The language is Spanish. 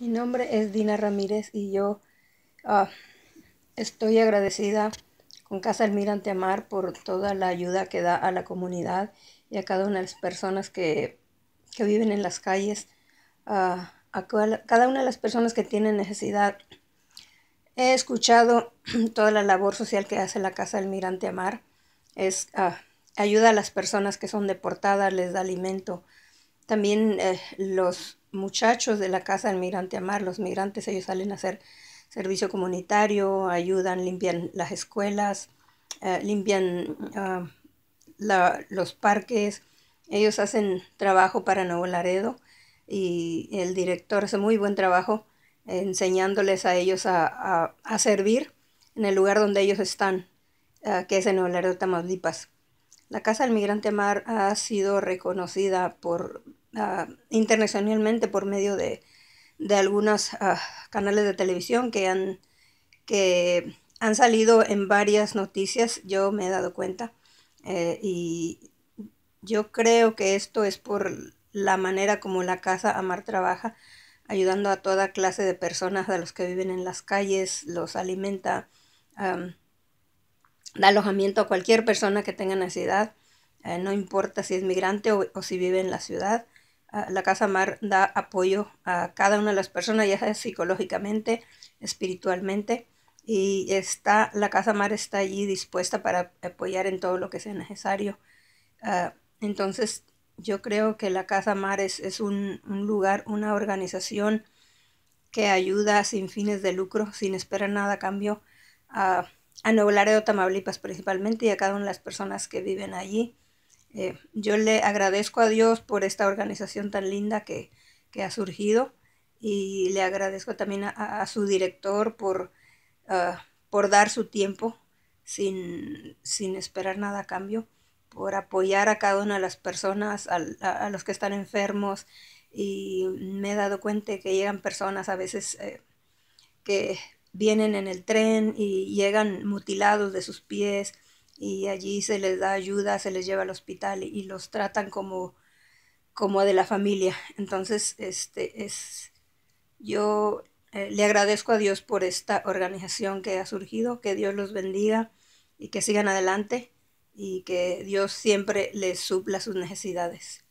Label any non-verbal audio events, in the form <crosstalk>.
Mi nombre es Dina Ramírez y yo ah, estoy agradecida con Casa Almirante Amar por toda la ayuda que da a la comunidad y a cada una de las personas que, que viven en las calles, ah, a cada una de las personas que tienen necesidad. He escuchado <clears throat> toda la labor social que hace la Casa Almirante Amar. Es, ah, ayuda a las personas que son deportadas, les da alimento, también eh, los muchachos de la Casa del Migrante Amar, los migrantes, ellos salen a hacer servicio comunitario, ayudan, limpian las escuelas, eh, limpian ah, los parques. Ellos hacen trabajo para Nuevo Laredo y el director hace muy buen trabajo enseñándoles a ellos a, servir en el lugar donde ellos están, ah, que es en Nuevo Laredo, Tamaulipas. La Casa del Migrante Amar ha sido reconocida por Ah, internacionalmente por medio de, algunos ah, canales de televisión que han, que han salido en varias noticias, yo me he dado cuenta. Eh, y yo creo que esto es por la manera como la Casa Amar trabaja, ayudando a toda clase de personas, a los que viven en las calles, los alimenta, da alojamiento a cualquier persona que tenga necesidad, eh, no importa si es migrante o si vive en la ciudad. Ah, la Casa Mar da apoyo a cada una de las personas, ya sea psicológicamente, espiritualmente, y está, la Casa Mar está allí dispuesta para apoyar en todo lo que sea necesario. Ah, entonces, yo creo que la Casa Mar es, un, lugar, una organización que ayuda sin fines de lucro, sin esperar nada a cambio, a Nuevo Laredo, Tamaulipas principalmente, y a cada una de las personas que viven allí. Eh, yo le agradezco a Dios por esta organización tan linda que, que ha surgido y le agradezco también a, su director ah, por, dar su tiempo sin, esperar nada a cambio, por apoyar a cada una de las personas, a, los que están enfermos y me he dado cuenta que llegan personas a veces eh, que vienen en el tren y llegan mutilados de sus pies y allí se les da ayuda, se les lleva al hospital y los tratan como, como de la familia. Entonces, este es yo eh, le agradezco a Dios por esta organización que ha surgido, que Dios los bendiga y que sigan adelante y que Dios siempre les supla sus necesidades.